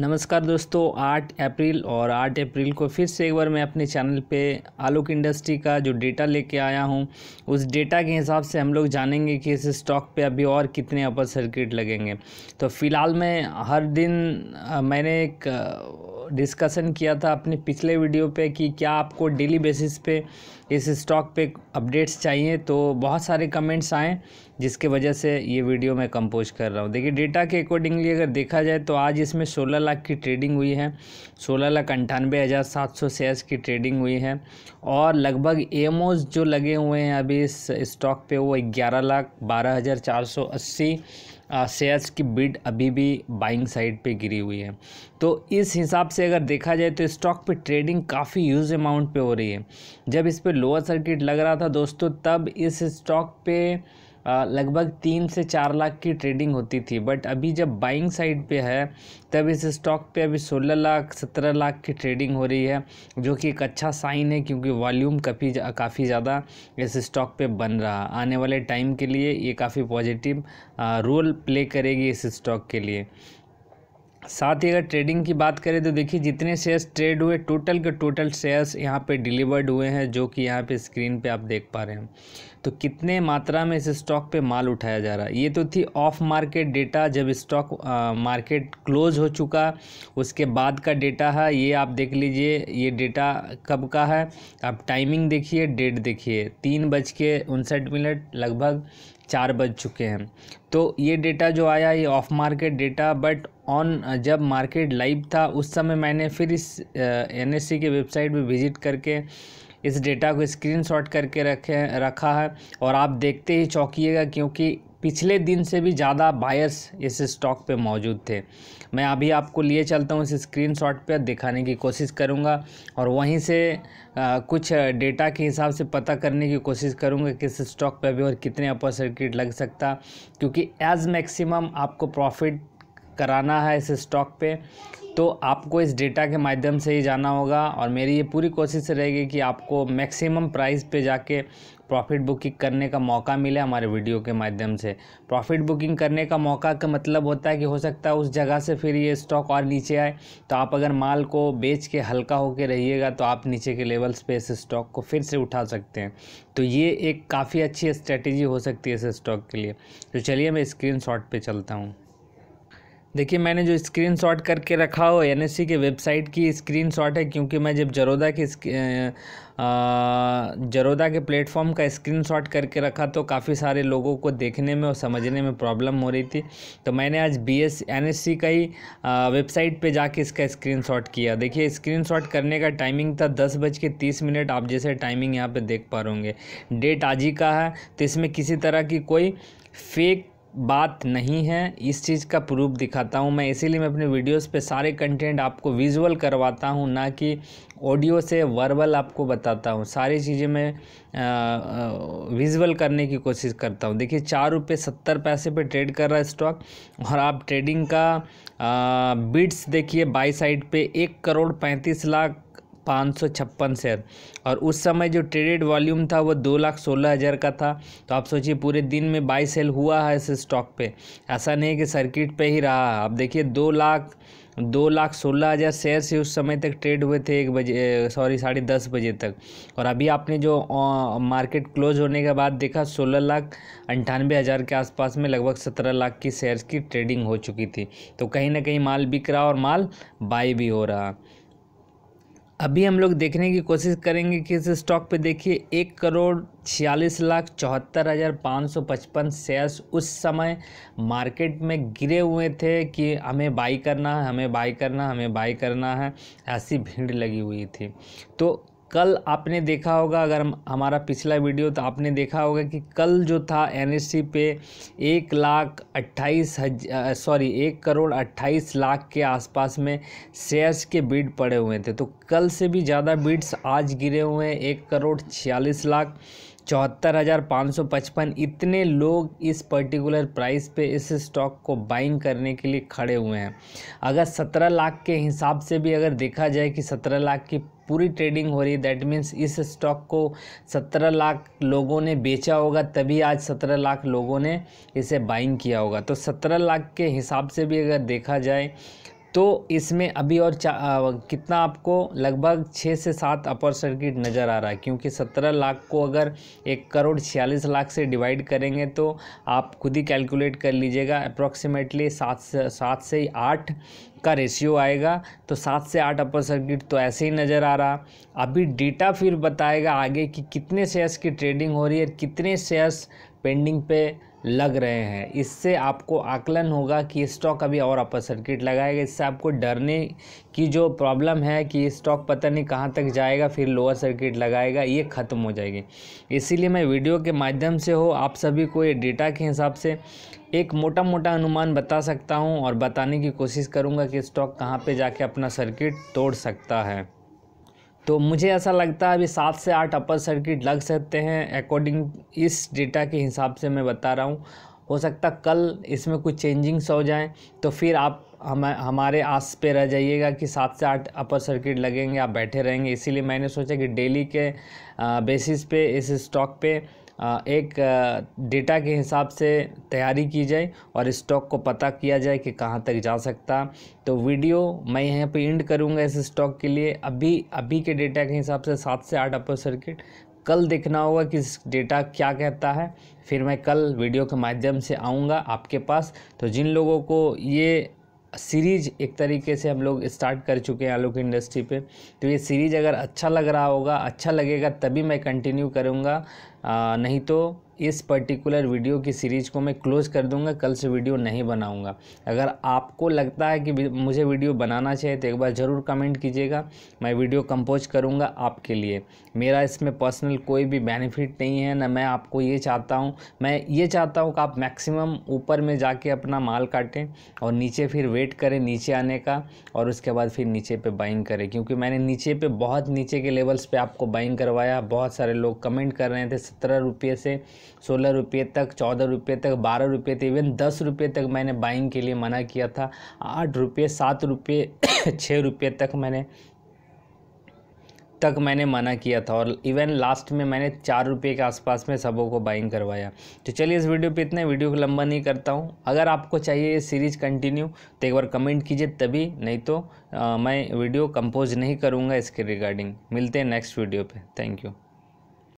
नमस्कार दोस्तों आठ अप्रैल और आठ अप्रैल को फिर से एक बार मैं अपने चैनल पे आलोक इंडस्ट्री का जो डेटा लेके आया हूँ उस डेटा के हिसाब से हम लोग जानेंगे कि इस स्टॉक पे अभी और कितने अपर सर्किट लगेंगे तो फ़िलहाल मैं हर दिन मैंने एक डिस्कशन किया था अपने पिछले वीडियो पे कि क्या आपको डेली बेसिस पे इस स्टॉक पे अपडेट्स चाहिए तो बहुत सारे कमेंट्स आए जिसके वजह से ये वीडियो मैं कंपोज कर रहा हूँ देखिए डेटा के अकॉर्डिंगली अगर देखा जाए तो आज इसमें 16 लाख की ट्रेडिंग हुई है 16 लाख अंठानवे हज़ार सात सौ शेयर्स की ट्रेडिंग हुई है और लगभग एम जो लगे हुए हैं अभी इस स्टॉक पे वो ग्यारह लाख बारह हज़ार चार सौ अस्सी शेयर्स की बिड अभी भी बाइंग साइड पे गिरी हुई है तो इस हिसाब से अगर देखा जाए तो स्टॉक पे ट्रेडिंग काफ़ी यूज अमाउंट पे हो रही है जब इस पर लोअर सर्किट लग रहा था दोस्तों तब इस स्टॉक पे लगभग तीन से चार लाख की ट्रेडिंग होती थी बट अभी जब बाइंग साइड पे है तब इस स्टॉक पे अभी सोलह लाख सत्रह लाख की ट्रेडिंग हो रही है जो कि एक अच्छा साइन है क्योंकि वॉल्यूम काफ़ी काफ़ी ज़्यादा इस स्टॉक पे बन रहा आने वाले टाइम के लिए ये काफ़ी पॉजिटिव रोल प्ले करेगी इस स्टॉक के लिए साथ ही अगर ट्रेडिंग की बात करें तो देखिए जितने शेयर्स ट्रेड हुए टोटल के टोटल शेयर्स यहाँ पे डिलीवर्ड हुए हैं जो कि यहाँ पे स्क्रीन पे आप देख पा रहे हैं तो कितने मात्रा में इस स्टॉक पे माल उठाया जा रहा है ये तो थी ऑफ मार्केट डेटा जब स्टॉक मार्केट क्लोज हो चुका उसके बाद का डेटा है ये आप देख लीजिए ये डेटा कब का है आप टाइमिंग देखिए डेट देखिए तीन बज के उनसठ मिनट लगभग चार बज चुके हैं तो ये डेटा जो आया ये off market data but on जब मार्केट लाइव था उस समय मैंने फिर इस एन e के वेबसाइट पर विज़िट करके इस डेटा को स्क्रीनशॉट करके रखे रखा है और आप देखते ही चौंकिएगा क्योंकि पिछले दिन से भी ज़्यादा बायर्स इस स्टॉक पे मौजूद थे मैं अभी आपको लिए चलता हूँ इस स्क्रीनशॉट पे दिखाने की कोशिश करूँगा और वहीं से आ, कुछ डेटा के हिसाब से पता करने की कोशिश करूँगा किस स्टॉक पे भी और कितने अपर सर्किट लग सकता क्योंकि एज़ मैक्सिमम आपको प्रॉफिट कराना है इस स्टॉक पे तो आपको इस डेटा के माध्यम से ही जाना होगा और मेरी ये पूरी कोशिश रहेगी कि आपको मैक्सिमम प्राइस पे जाके प्रॉफिट बुकिंग करने का मौका मिले हमारे वीडियो के माध्यम से प्रॉफिट बुकिंग करने का मौका का मतलब होता है कि हो सकता है उस जगह से फिर ये स्टॉक और नीचे आए तो आप अगर माल को बेच के हल्का होकर रहिएगा तो आप नीचे के लेवल्स पे इस स्टॉक को फिर से उठा सकते हैं तो ये एक काफ़ी अच्छी स्ट्रेटेजी हो सकती है इस स्टॉक के लिए तो चलिए मैं स्क्रीन शॉट पर चलता हूँ देखिए मैंने जो स्क्रीन शॉट करके रखा हो एन की वेबसाइट की स्क्रीन शॉट है क्योंकि मैं जब जरोदा के जरोदा के प्लेटफॉर्म का स्क्रीन शॉट करके रखा तो काफ़ी सारे लोगों को देखने में और समझने में प्रॉब्लम हो रही थी तो मैंने आज B S N S C का ही वेबसाइट पे जाके इसका स्क्रीन शॉट किया देखिए स्क्रीन शॉट करने का टाइमिंग था दस बज के तीस मिनट आप जैसे टाइमिंग यहाँ पर देख पा रहे होंगे डेट आज ही का है तो इसमें किसी तरह की कोई फेक बात नहीं है इस चीज़ का प्रूफ दिखाता हूँ मैं इसीलिए मैं अपने वीडियोस पे सारे कंटेंट आपको विजुअल करवाता हूँ ना कि ऑडियो से वर्बल आपको बताता हूँ सारी चीज़ें मैं विजुअल करने की कोशिश करता हूँ देखिए चार रुपये सत्तर पैसे पे ट्रेड कर रहा है स्टॉक और आप ट्रेडिंग का बिट्स देखिए बाई साइड पर एक करोड़ पैंतीस लाख पाँच सौ छप्पन शेयर और उस समय जो ट्रेडेड वॉल्यूम था वो दो लाख सोलह हज़ार का था तो आप सोचिए पूरे दिन में बाई सेल हुआ है इस स्टॉक पे ऐसा नहीं कि सर्किट पे ही रहा आप देखिए दो लाख दो लाख सोलह हज़ार शेयर से उस समय तक ट्रेड हुए थे एक बजे सॉरी साढ़े दस बजे तक और अभी आपने जो आ, मार्केट क्लोज होने के बाद देखा सोलह लाख अंठानवे हज़ार के आसपास में लगभग सत्रह लाख की शेयर्स की ट्रेडिंग हो चुकी थी तो कहीं ना कहीं माल बिक रहा और माल बाई भी हो रहा अभी हम लोग देखने की कोशिश करेंगे कि इस स्टॉक पे देखिए एक करोड़ छियालीस लाख चौहत्तर हज़ार पाँच सौ पचपन शेयर्स उस समय मार्केट में गिरे हुए थे कि हमें बाई करना है हमें बाई करना हमें बाई करना है ऐसी भीड़ लगी हुई थी तो कल आपने देखा होगा अगर हमारा पिछला वीडियो तो आपने देखा होगा कि कल जो था एन पे एक लाख अट्ठाईस हजार सॉरी एक करोड़ अट्ठाईस लाख के आसपास में शेयर्स के बीड पड़े हुए थे तो कल से भी ज़्यादा बीड्स आज गिरे हुए हैं एक करोड़ छियालीस लाख चौहत्तर हज़ार पाँच सौ पचपन इतने लोग इस पर्टिकुलर प्राइस पे इस स्टॉक को बाइंग करने के लिए खड़े हुए हैं अगर सत्रह लाख के हिसाब से भी अगर देखा जाए कि सत्रह लाख की पूरी ट्रेडिंग हो रही है दैट मीन्स इस स्टॉक को सत्रह लाख लोगों ने बेचा होगा तभी आज सत्रह लाख लोगों ने इसे बाइंग किया होगा तो सत्रह लाख के हिसाब से भी अगर देखा जाए तो इसमें अभी और आ, कितना आपको लगभग छः से सात अपर सर्किट नज़र आ रहा है क्योंकि सत्रह लाख को अगर एक करोड़ छियालीस लाख से डिवाइड करेंगे तो आप खुद ही कैलकुलेट कर लीजिएगा अप्रॉक्सीमेटली सात से सात से आठ का रेशियो आएगा तो सात से आठ अपर सर्किट तो ऐसे ही नज़र आ रहा अभी डेटा फिर बताएगा आगे कि कितने शेयर्स की ट्रेडिंग हो रही है कितने शेयर्स पेंडिंग पे लग रहे हैं इससे आपको आकलन होगा कि स्टॉक अभी और अपर सर्किट लगाएगा इससे आपको डरने की जो प्रॉब्लम है कि स्टॉक पता नहीं कहाँ तक जाएगा फिर लोअर सर्किट लगाएगा ये ख़त्म हो जाएगी इसीलिए मैं वीडियो के माध्यम से हो आप सभी को ये डेटा के हिसाब से एक मोटा मोटा अनुमान बता सकता हूँ और बताने की कोशिश करूँगा कि स्टॉक कहाँ पर जाके अपना सर्किट तोड़ सकता है तो मुझे ऐसा लगता है अभी सात से आठ अपर सर्किट लग सकते हैं अकॉर्डिंग इस डेटा के हिसाब से मैं बता रहा हूँ हो सकता कल इसमें कुछ चेंजिंग्स हो जाएँ तो फिर आप हम हमारे आस पे रह जाइएगा कि सात से आठ अपर सर्किट लगेंगे आप बैठे रहेंगे इसीलिए मैंने सोचा कि डेली के बेसिस पे इस स्टॉक पे एक डेटा के हिसाब से तैयारी की जाए और स्टॉक को पता किया जाए कि कहाँ तक जा सकता तो वीडियो मैं यहाँ पे एंड करूँगा इस स्टॉक के लिए अभी अभी के डेटा के हिसाब से सात से आठ अपर सर्किट कल देखना होगा कि डेटा क्या कहता है फिर मैं कल वीडियो के माध्यम से आऊँगा आपके पास तो जिन लोगों को ये सीरीज एक तरीके से हम लोग स्टार्ट कर चुके हैं आलोक इंडस्ट्री पे तो ये सीरीज़ अगर अच्छा लग रहा होगा अच्छा लगेगा तभी मैं कंटिन्यू करूँगा नहीं तो इस पर्टिकुलर वीडियो की सीरीज़ को मैं क्लोज़ कर दूंगा कल से वीडियो नहीं बनाऊंगा अगर आपको लगता है कि मुझे वीडियो बनाना चाहिए तो एक बार ज़रूर कमेंट कीजिएगा मैं वीडियो कंपोज करूँगा आपके लिए मेरा इसमें पर्सनल कोई भी बेनिफिट नहीं है ना मैं आपको ये चाहता हूँ मैं ये चाहता हूँ कि आप मैक्सिमम ऊपर में जाके अपना माल काटें और नीचे फिर वेट करें नीचे आने का और उसके बाद फिर नीचे पे बाइंग करें क्योंकि मैंने नीचे पे बहुत नीचे के लेवल्स पर आपको बाइंग करवाया बहुत सारे लोग कमेंट कर रहे थे सत्रह रुपये से सोलह रुपये तक चौदह रुपये तक बारह रुपये तक इवन दस रुपये तक मैंने बाइंग के लिए मना किया था आठ रुपये सात रुपये छः रुपये तक मैंने तक मैंने मना किया था और इवन लास्ट में मैंने चार रुपये के आसपास में सबों को बाइंग करवाया तो चलिए इस वीडियो पे इतना वीडियो को लंबा नहीं करता हूँ अगर आपको चाहिए ये सीरीज़ कंटिन्यू तो एक बार कमेंट कीजिए तभी नहीं तो आ, मैं वीडियो कंपोज नहीं करूँगा इसके रिगार्डिंग मिलते हैं नेक्स्ट वीडियो पर थैंक यू